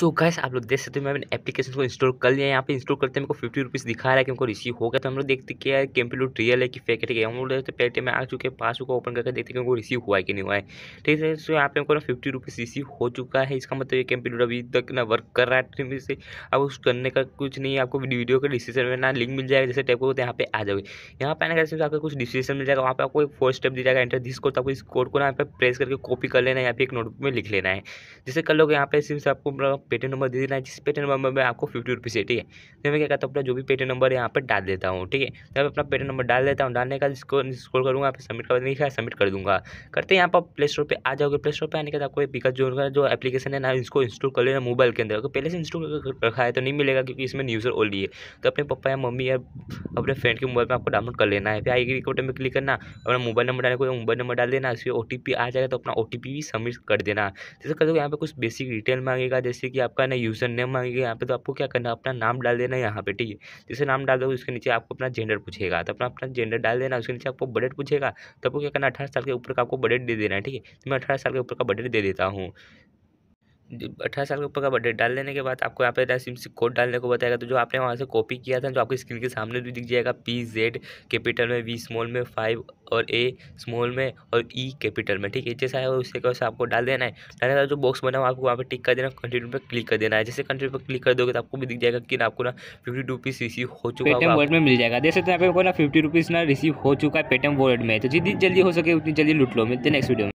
सो gas आप लोग देख सकते हो मैंने एप्लीकेशन को इंस्टॉल कर लिया यहाँ पे इंस्टॉल करते हैं मेरे को फिफ्टी रुपीज़ दिखा रहा है कि हमको रिसीव हो गया तो हम लोग देखते हैं यार कंप्यूटर रियल है कि फेक है ठीक है हम लोग देखते पेटीएम में आ चुके हैं पासबुक को ओपन करके देखते कि रिसीव हुआ है कि नहीं हुआ है ठीक है सो यहाँ पे हमको ना फिफ्टी रुपीज़ रिसीव हो चुका है इसका मतलब ये कंप्यूटर अभी तक ना वर्क कर रहा है ठीक तो से अब उस करने का कुछ नहीं है आपको वीडियो के डिस्क्रिप्शन में ना लिंक मिल जाएगा जैसे टाइप को तो यहाँ पे आ जाओगे यहाँ पे आने का आपको कुछ डिस्क्रिप्शन मिल जाएगा वहाँ पर आपको एक फोर स्टेप दिया जाएगा एंटर दिस कोड तो आपको इस कोड को ना यहाँ पे प्रेस करके कॉपी कर लेना है या फिर एक नोटबुक में लिख लेना है जैसे कर लोग यहाँ पे सिर्फ आपको मतलब पेटे नंबर दे देना है जिस पेटीएम नंबर में आपको फिफ्टी रुपीज़ है ठीक है तो मैं क्या करता हूँ अपना जो भी पेटे नंबर यहाँ पर डाल देता हूँ ठीक है तो मैं अपना पेटीएम नंबर डाल देता हूँ डालने का जिसको स्कोर करूँगा आप सबमिट कर देखा सबमिट कर दूँगा करते यहाँ पर प्ले स्टोर पर आ जाओगे प्ले स्टोर पर आने के बाद आपको पिकअप जो जो एप्लीकेशन है ना इसको इंस्टॉल कर लेना मोबाइल के अंदर अगर पहले से इंस्टॉल रखा है तो नहीं मिलेगा क्योंकि इसमें न्यूजर ओनली है तो अपने पापा या मम्मी या अपने फ्रेंड के मोबाइल में आपको डाउनलोड कर लेना है फिर आई रिकॉर्ड में क्लिक करना अपना मोबाइल नंबर डालने को मोबाइल नंबर डाल देना उसमें ओ आ जाएगा तो अपना ओ भी सबमिट कर देना जैसे कर दो यहाँ पर कुछ बेसिक डिटेल मांगेगा जैसे कि आपका ना यूज़र नेम मांगेगा यहाँ पे तो आपको क्या करना अपना नाम डाल देना यहाँ पे ठीक है जैसे नाम डाल दोगे उसके नीचे आपको अपना जेंडर पूछेगा तो अपना अपना जेंडर डाल देना उसके नीचे आपको बजट पूछेगा तो आपको क्या करना अठारह साल के ऊपर का आपको बजट दे देना है ठीक है तो मैं अठारह साल के ऊपर का बजट दे देता हूँ अठारह साल के ऊपर का बर्थडे डाल देने के बाद आपको यहाँ पे सिम कोड डालने को बताएगा तो जो आपने वहाँ से कॉपी किया था जो आपकी स्क्रीन के सामने भी दिख जाएगा पी जेड कैपिटल में वी स्मॉल में फाइव और ए स्मॉल में और ई e कैपिटल में ठीक है जैसा है उसके वैसे आपको डाल देना है डालने का जो बॉक्स बना हुआ आपको वहाँ पर टिक कर देना कंटिन्यू पर क्लिक कर देना है जैसे कंटिन्यू पर क्लिक कर दोगे तो आपको भी दिख जाएगा कि आपको ना फिफ्टी रुपीज़ रिसीव हो चुका है वॉलेट में मिल जाएगा जैसे आपको ना फिफ्टी रुपीज़ ना रिसीव हो चुका है पेटीएम वॉलेट में तो जितनी जल्दी हो सके उतनी जल्दी लुट लो मिलते नेक्स्ट वीडियो में